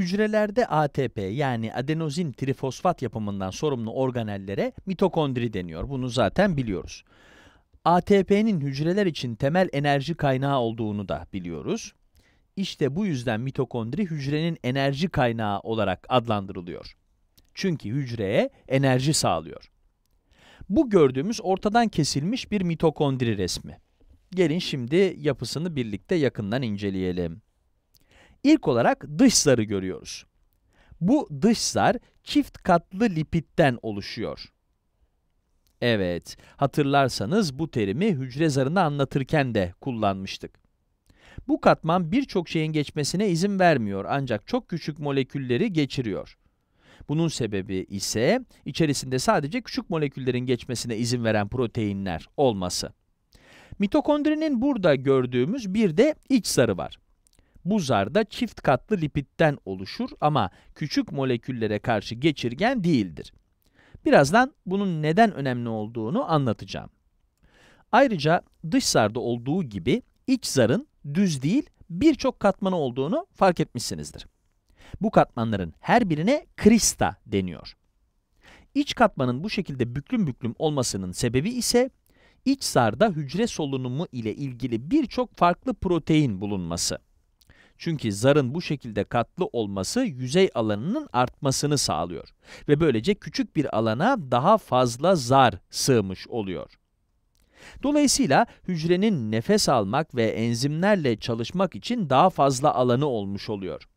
Hücrelerde ATP yani adenozin trifosfat yapımından sorumlu organellere mitokondri deniyor. Bunu zaten biliyoruz. ATP'nin hücreler için temel enerji kaynağı olduğunu da biliyoruz. İşte bu yüzden mitokondri hücrenin enerji kaynağı olarak adlandırılıyor. Çünkü hücreye enerji sağlıyor. Bu gördüğümüz ortadan kesilmiş bir mitokondri resmi. Gelin şimdi yapısını birlikte yakından inceleyelim. İlk olarak dış zarı görüyoruz. Bu dış zar çift katlı lipitten oluşuyor. Evet, hatırlarsanız bu terimi hücre zarını anlatırken de kullanmıştık. Bu katman birçok şeyin geçmesine izin vermiyor ancak çok küçük molekülleri geçiriyor. Bunun sebebi ise içerisinde sadece küçük moleküllerin geçmesine izin veren proteinler olması. Mitokondrinin burada gördüğümüz bir de iç zarı var. Bu zarda çift katlı lipitten oluşur ama küçük moleküllere karşı geçirgen değildir. Birazdan bunun neden önemli olduğunu anlatacağım. Ayrıca dış zarda olduğu gibi iç zarın düz değil birçok katmanı olduğunu fark etmişsinizdir. Bu katmanların her birine krista deniyor. İç katmanın bu şekilde büklüm büklüm olmasının sebebi ise iç zarda hücre solunumu ile ilgili birçok farklı protein bulunması. Çünkü zarın bu şekilde katlı olması yüzey alanının artmasını sağlıyor ve böylece küçük bir alana daha fazla zar sığmış oluyor. Dolayısıyla hücrenin nefes almak ve enzimlerle çalışmak için daha fazla alanı olmuş oluyor.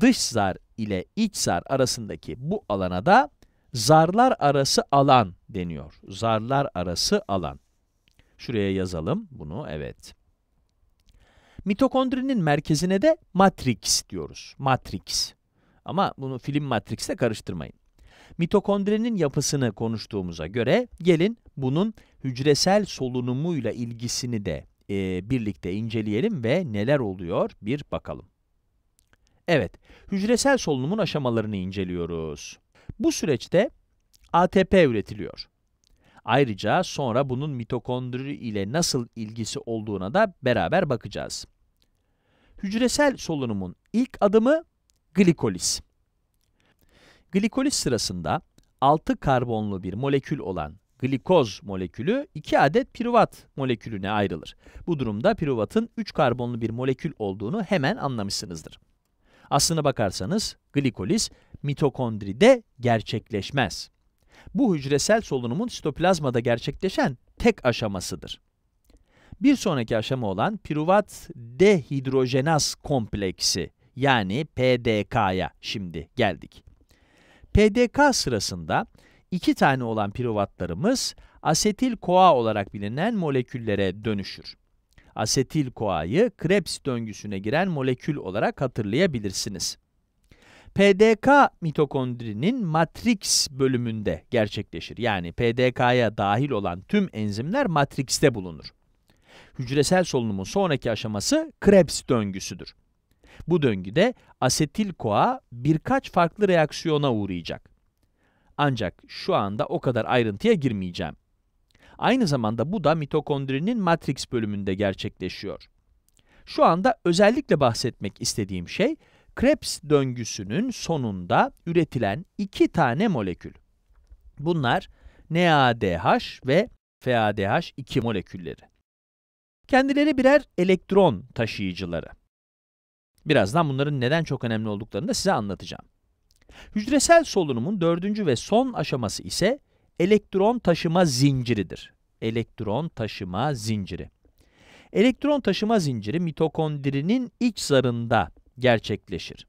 Dış zar ile iç zar arasındaki bu alana da zarlar arası alan deniyor. Zarlar arası alan. Şuraya yazalım bunu, evet. Mitokondrinin merkezine de matrix diyoruz. Matrix. Ama bunu film matrixle karıştırmayın. Mitokondrinin yapısını konuştuğumuza göre gelin bunun hücresel solunumuyla ilgisini de e, birlikte inceleyelim ve neler oluyor bir bakalım. Evet, hücresel solunumun aşamalarını inceliyoruz. Bu süreçte ATP üretiliyor. Ayrıca sonra bunun mitokondri ile nasıl ilgisi olduğuna da beraber bakacağız hücresel solunumun ilk adımı glikoliz. Glikoliz sırasında 6 karbonlu bir molekül olan glikoz molekülü 2 adet piruvat molekülüne ayrılır. Bu durumda piruvatın 3 karbonlu bir molekül olduğunu hemen anlamışsınızdır. Aslına bakarsanız glikoliz mitokondride gerçekleşmez. Bu hücresel solunumun sitoplazmada gerçekleşen tek aşamasıdır. Bir sonraki aşama olan piruvat dehidrojenaz kompleksi yani PDK'ya şimdi geldik. PDK sırasında iki tane olan piruvatlarımız asetil koa olarak bilinen moleküllere dönüşür. asetil koayı Krebs döngüsüne giren molekül olarak hatırlayabilirsiniz. PDK mitokondrinin matriks bölümünde gerçekleşir. Yani PDK'ya dahil olan tüm enzimler matrikste bulunur hücresel solunumun sonraki aşaması Krebs döngüsüdür. Bu döngüde asetil koa birkaç farklı reaksiyona uğrayacak. Ancak şu anda o kadar ayrıntıya girmeyeceğim. Aynı zamanda bu da mitokondrinin matrix bölümünde gerçekleşiyor. Şu anda özellikle bahsetmek istediğim şey, Krebs döngüsünün sonunda üretilen iki tane molekül. Bunlar NADH ve FADH2 molekülleri. Kendileri birer elektron taşıyıcıları. Birazdan bunların neden çok önemli olduklarını da size anlatacağım. Hücresel solunumun dördüncü ve son aşaması ise elektron taşıma zinciridir. Elektron taşıma zinciri. Elektron taşıma zinciri mitokondrinin iç zarında gerçekleşir.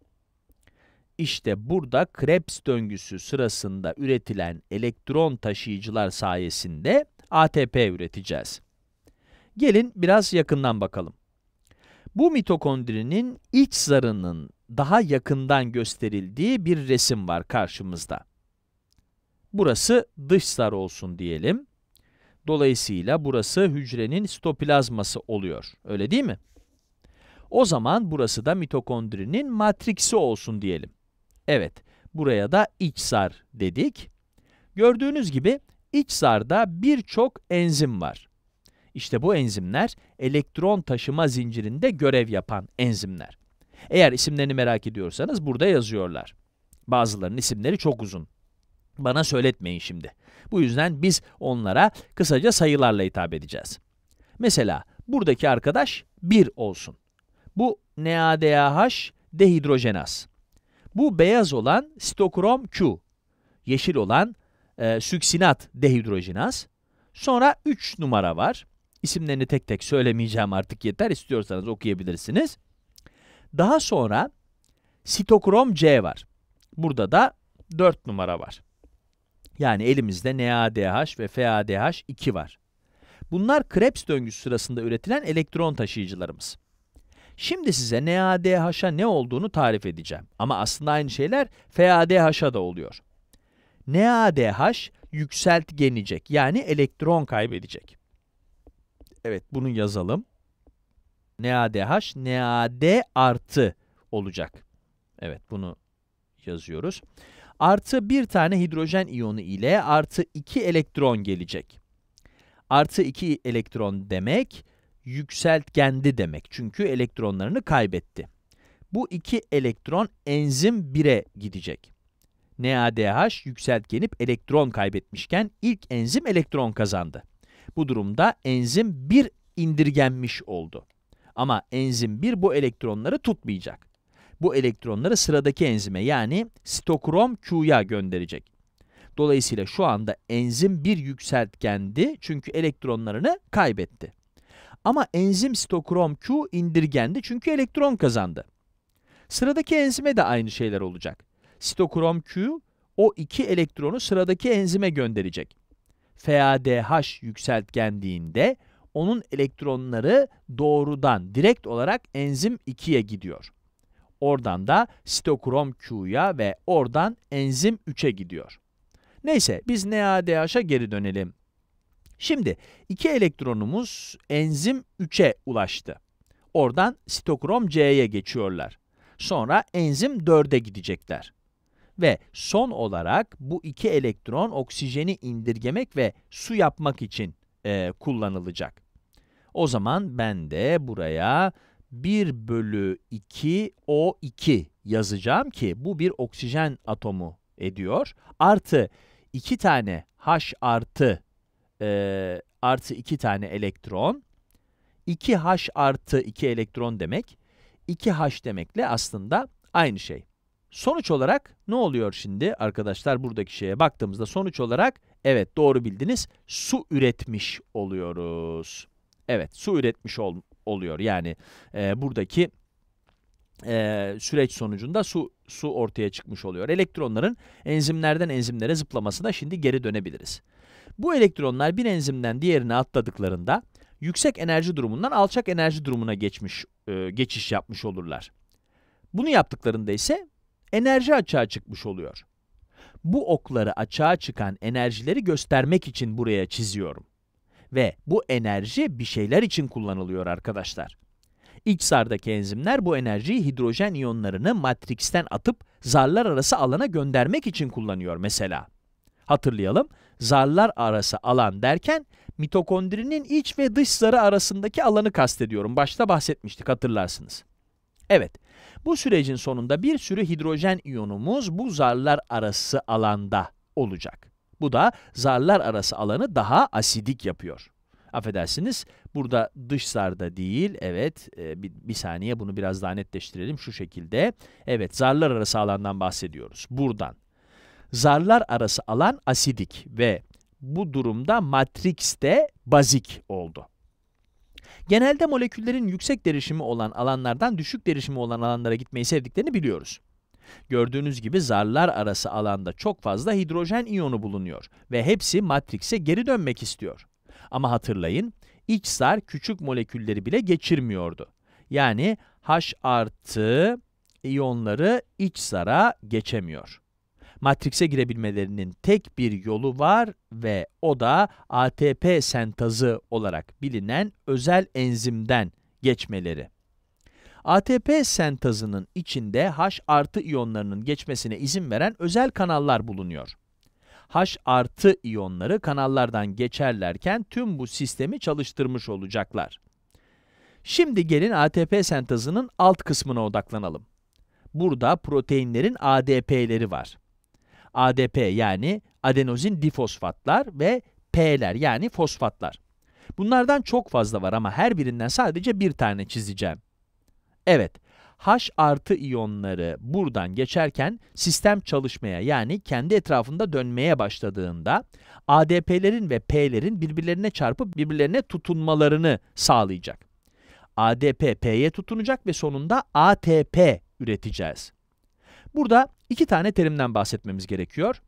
İşte burada Krebs döngüsü sırasında üretilen elektron taşıyıcılar sayesinde ATP üreteceğiz. Gelin biraz yakından bakalım. Bu mitokondrinin iç zarının daha yakından gösterildiği bir resim var karşımızda. Burası dış zar olsun diyelim. Dolayısıyla burası hücrenin sitoplazması oluyor. Öyle değil mi? O zaman burası da mitokondrinin matriksi olsun diyelim. Evet, buraya da iç zar dedik. Gördüğünüz gibi iç zarda birçok enzim var. İşte bu enzimler elektron taşıma zincirinde görev yapan enzimler. Eğer isimlerini merak ediyorsanız burada yazıyorlar. Bazılarının isimleri çok uzun. Bana söyletmeyin şimdi. Bu yüzden biz onlara kısaca sayılarla hitap edeceğiz. Mesela buradaki arkadaş 1 olsun. Bu NADH dehidrojenaz. Bu beyaz olan stokrom Q. Yeşil olan e, süksinat dehidrojenaz. Sonra 3 numara var. İsimlerini tek tek söylemeyeceğim artık yeter. İstiyorsanız okuyabilirsiniz. Daha sonra sitokrom C var. Burada da 4 numara var. Yani elimizde NADH ve FADH2 var. Bunlar Krebs döngüsü sırasında üretilen elektron taşıyıcılarımız. Şimdi size NADH'a ne olduğunu tarif edeceğim. Ama aslında aynı şeyler FADH'a da oluyor. NADH yükseltgenecek yani elektron kaybedecek. Evet bunu yazalım. NADH, NAD artı olacak. Evet bunu yazıyoruz. Artı bir tane hidrojen iyonu ile artı iki elektron gelecek. Artı iki elektron demek yükseltgendi demek. Çünkü elektronlarını kaybetti. Bu iki elektron enzim 1'e gidecek. NADH yükseltgenip elektron kaybetmişken ilk enzim elektron kazandı. Bu durumda enzim 1 indirgenmiş oldu. Ama enzim 1 bu elektronları tutmayacak. Bu elektronları sıradaki enzime yani sitokrom Q'ya gönderecek. Dolayısıyla şu anda enzim bir yükseltgendi çünkü elektronlarını kaybetti. Ama enzim sitokrom Q indirgendi çünkü elektron kazandı. Sıradaki enzime de aynı şeyler olacak. Sitokrom Q o iki elektronu sıradaki enzime gönderecek. FADH yükseltgenliğinde onun elektronları doğrudan direkt olarak enzim 2'ye gidiyor. Oradan da sitokrom Q'ya ve oradan enzim 3'e gidiyor. Neyse biz NADH'a geri dönelim. Şimdi iki elektronumuz enzim 3'e ulaştı. Oradan sitokrom C'ye geçiyorlar. Sonra enzim 4'e gidecekler. Ve son olarak bu iki elektron oksijeni indirgemek ve su yapmak için e, kullanılacak. O zaman ben de buraya 1 bölü 2 O2 yazacağım ki bu bir oksijen atomu ediyor. Artı 2 tane H artı e, artı 2 tane elektron. 2H artı 2 elektron demek. 2H demekle aslında aynı şey. Sonuç olarak ne oluyor şimdi arkadaşlar buradaki şeye baktığımızda sonuç olarak evet doğru bildiniz su üretmiş oluyoruz. Evet su üretmiş ol, oluyor yani e, buradaki e, süreç sonucunda su su ortaya çıkmış oluyor. Elektronların enzimlerden enzimlere zıplamasına şimdi geri dönebiliriz. Bu elektronlar bir enzimden diğerine atladıklarında yüksek enerji durumundan alçak enerji durumuna geçmiş e, geçiş yapmış olurlar. Bunu yaptıklarında ise enerji açığa çıkmış oluyor. Bu okları açığa çıkan enerjileri göstermek için buraya çiziyorum. Ve bu enerji bir şeyler için kullanılıyor arkadaşlar. İksardaki enzimler bu enerjiyi hidrojen iyonlarını matriksten atıp zarlar arası alana göndermek için kullanıyor mesela. Hatırlayalım, zarlar arası alan derken mitokondrinin iç ve dış zarı arasındaki alanı kastediyorum. Başta bahsetmiştik hatırlarsınız. Evet, bu sürecin sonunda bir sürü hidrojen iyonumuz bu zarlar arası alanda olacak. Bu da zarlar arası alanı daha asidik yapıyor. Affedersiniz, burada dış zarda değil, evet e, bir, bir saniye bunu biraz daha netleştirelim şu şekilde. Evet, zarlar arası alandan bahsediyoruz, buradan. Zarlar arası alan asidik ve bu durumda matris de bazik oldu. Genelde moleküllerin yüksek derişimi olan alanlardan düşük derişimi olan alanlara gitmeyi sevdiklerini biliyoruz. Gördüğünüz gibi zarlar arası alanda çok fazla hidrojen iyonu bulunuyor ve hepsi matrikse geri dönmek istiyor. Ama hatırlayın, iç zar küçük molekülleri bile geçirmiyordu. Yani H artı iyonları iç zara geçemiyor. Matrix'e girebilmelerinin tek bir yolu var ve o da ATP sentazı olarak bilinen özel enzimden geçmeleri. ATP sentazının içinde H artı iyonlarının geçmesine izin veren özel kanallar bulunuyor. H artı iyonları kanallardan geçerlerken tüm bu sistemi çalıştırmış olacaklar. Şimdi gelin ATP sentazının alt kısmına odaklanalım. Burada proteinlerin ADP'leri var. ADP yani adenozin difosfatlar ve P'ler yani fosfatlar. Bunlardan çok fazla var ama her birinden sadece bir tane çizeceğim. Evet, H artı iyonları buradan geçerken sistem çalışmaya yani kendi etrafında dönmeye başladığında ADP'lerin ve P'lerin birbirlerine çarpıp birbirlerine tutunmalarını sağlayacak. ADP P'ye tutunacak ve sonunda ATP üreteceğiz. Burada iki tane terimden bahsetmemiz gerekiyor.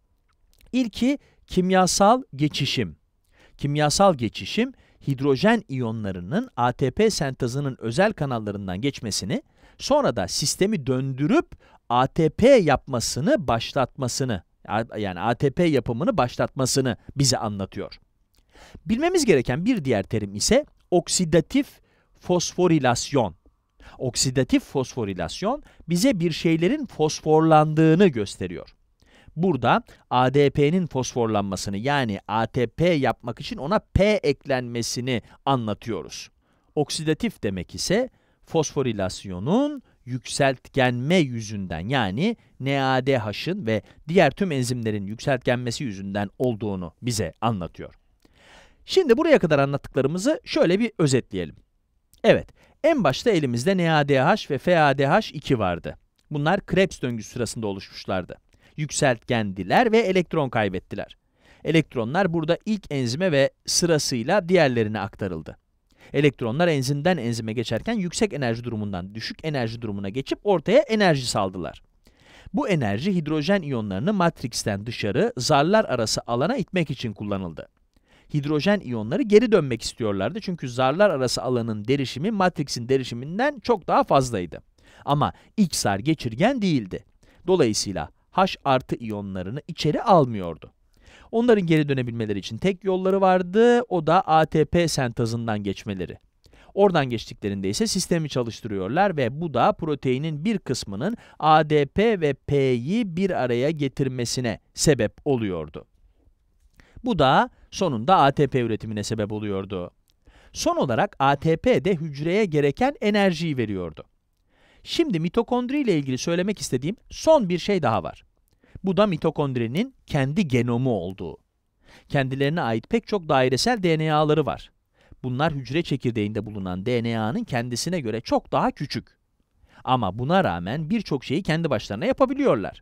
İlki kimyasal geçişim. Kimyasal geçişim hidrojen iyonlarının ATP sentazının özel kanallarından geçmesini, sonra da sistemi döndürüp ATP yapmasını başlatmasını, yani ATP yapımını başlatmasını bize anlatıyor. Bilmemiz gereken bir diğer terim ise oksidatif fosforilasyon. Oksidatif fosforilasyon bize bir şeylerin fosforlandığını gösteriyor. Burada ADP'nin fosforlanmasını yani ATP yapmak için ona P eklenmesini anlatıyoruz. Oksidatif demek ise fosforilasyonun yükseltgenme yüzünden yani NADH'ın ve diğer tüm enzimlerin yükseltgenmesi yüzünden olduğunu bize anlatıyor. Şimdi buraya kadar anlattıklarımızı şöyle bir özetleyelim. Evet, en başta elimizde NADH ve FADH2 vardı. Bunlar Krebs döngüsü sırasında oluşmuşlardı. Yükseltgendiler ve elektron kaybettiler. Elektronlar burada ilk enzime ve sırasıyla diğerlerine aktarıldı. Elektronlar enzimden enzime geçerken yüksek enerji durumundan düşük enerji durumuna geçip ortaya enerji saldılar. Bu enerji hidrojen iyonlarını matristen dışarı zarlar arası alana itmek için kullanıldı hidrojen iyonları geri dönmek istiyorlardı. Çünkü zarlar arası alanın derişimi matriksin derişiminden çok daha fazlaydı. Ama ilk zar geçirgen değildi. Dolayısıyla H artı iyonlarını içeri almıyordu. Onların geri dönebilmeleri için tek yolları vardı, o da ATP sentazından geçmeleri. Oradan geçtiklerinde ise sistemi çalıştırıyorlar ve bu da proteinin bir kısmının ADP ve P'yi bir araya getirmesine sebep oluyordu. Bu da sonunda ATP üretimine sebep oluyordu. Son olarak ATP de hücreye gereken enerjiyi veriyordu. Şimdi mitokondri ile ilgili söylemek istediğim son bir şey daha var. Bu da mitokondrinin kendi genomu olduğu. Kendilerine ait pek çok dairesel DNA'ları var. Bunlar hücre çekirdeğinde bulunan DNA'nın kendisine göre çok daha küçük. Ama buna rağmen birçok şeyi kendi başlarına yapabiliyorlar.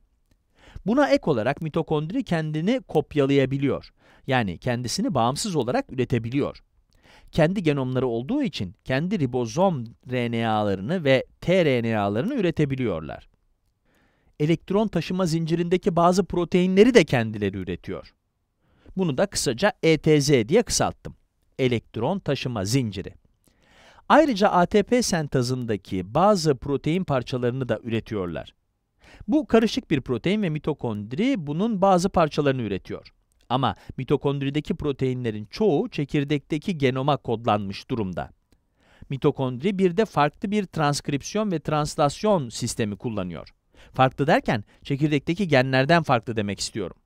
Buna ek olarak mitokondri kendini kopyalayabiliyor. Yani kendisini bağımsız olarak üretebiliyor. Kendi genomları olduğu için kendi ribozom RNA'larını ve tRNA'larını üretebiliyorlar. Elektron taşıma zincirindeki bazı proteinleri de kendileri üretiyor. Bunu da kısaca ETZ diye kısalttım. Elektron taşıma zinciri. Ayrıca ATP sentazındaki bazı protein parçalarını da üretiyorlar. Bu karışık bir protein ve mitokondri bunun bazı parçalarını üretiyor. Ama mitokondrideki proteinlerin çoğu çekirdekteki genoma kodlanmış durumda. Mitokondri bir de farklı bir transkripsiyon ve translasyon sistemi kullanıyor. Farklı derken çekirdekteki genlerden farklı demek istiyorum.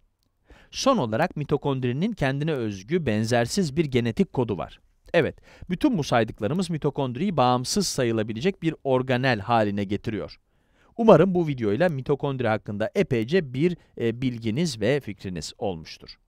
Son olarak mitokondrinin kendine özgü benzersiz bir genetik kodu var. Evet, bütün bu saydıklarımız mitokondriyi bağımsız sayılabilecek bir organel haline getiriyor. Umarım bu videoyla mitokondri hakkında epeyce bir e, bilginiz ve fikriniz olmuştur.